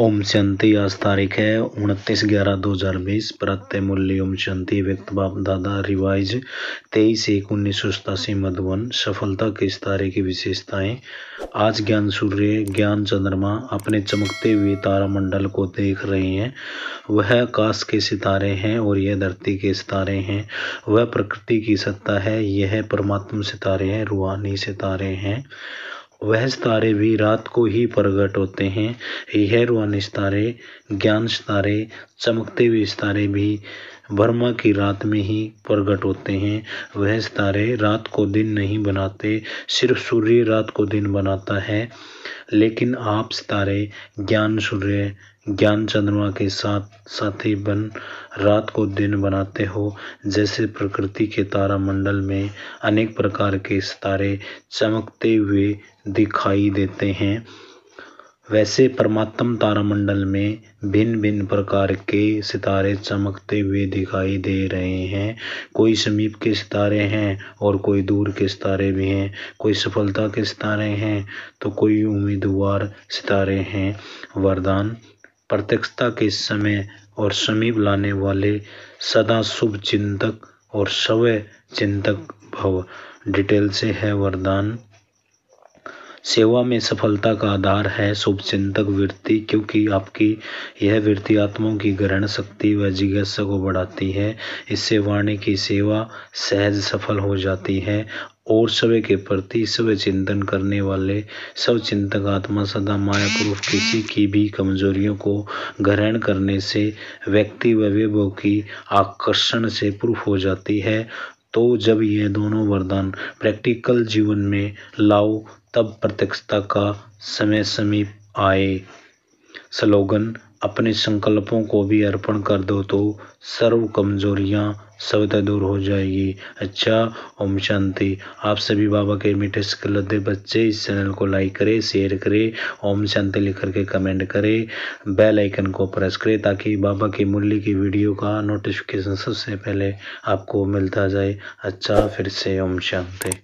ओम शांति आज तारीख है उनतीस ग्यारह दो हजार बीस प्रत्यय मूल्य ओम शांति व्यक्त बाप दादा रिवाइज तेईस एक उन्नीस सौ सतासी मधुबन सफलता के इस तारे की विशेषताएं आज ज्ञान सूर्य ज्ञान चंद्रमा अपने चमकते हुए तारामंडल को देख रहे हैं वह आकाश के सितारे हैं और यह धरती के सितारे हैं वह प्रकृति की सत्ता है यह परमात्मा सितारे हैं रूहानी सितारे हैं वह सितारे भी रात को ही प्रकट होते हैं यह रूहानी सितारे ज्ञान सितारे चमकते हुए सितारे भी बर्मा की रात में ही प्रकट होते हैं वह सितारे रात को दिन नहीं बनाते सिर्फ सूर्य रात को दिन बनाता है लेकिन आप सितारे ज्ञान सूर्य ज्ञान चंद्रमा के साथ साथी बन रात को दिन बनाते हो जैसे प्रकृति के तारामंडल में अनेक प्रकार के सितारे चमकते हुए दिखाई देते हैं वैसे परमात्म तारामंडल में भिन्न भिन्न प्रकार के सितारे चमकते हुए दिखाई दे रहे हैं कोई समीप के सितारे हैं और कोई दूर के सितारे भी हैं कोई सफलता के सितारे हैं तो कोई उम्मीदवार सितारे हैं वरदान प्रत्यक्षता के समय और समीप लाने वाले सदा शुभ चिंतक और सवय चिंतक भव डिटेल से है वरदान सेवा में सफलता का आधार है शुभ चिंतक वृत्ति क्योंकि आपकी यह वृत्ति आत्माओं की ग्रहण शक्ति व जिज्ञासा को बढ़ाती है इससे वाणी की सेवा सहज सफल हो जाती है और सवे के प्रति सब चिंतन करने वाले सब चिंतक आत्मा सदा माया पुरुष किसी की भी कमजोरियों को ग्रहण करने से व्यक्ति व वैभव की आकर्षण से प्रूफ हो जाती है तो जब ये दोनों वरदान प्रैक्टिकल जीवन में लाओ तब प्रत्यक्षता का समय समीप आए स्लोगन अपने संकल्पों को भी अर्पण कर दो तो सर्व कमजोरियां सर्वतः दूर हो जाएगी अच्छा ओम शांति आप सभी बाबा के मीठे सिकलते बच्चे इस चैनल को लाइक करें शेयर करें ओम शांति लिख करके कमेंट करें बेल आइकन को प्रेस करें ताकि बाबा की मूल्य की वीडियो का नोटिफिकेशन सबसे पहले आपको मिलता जाए अच्छा फिर से ओम शांति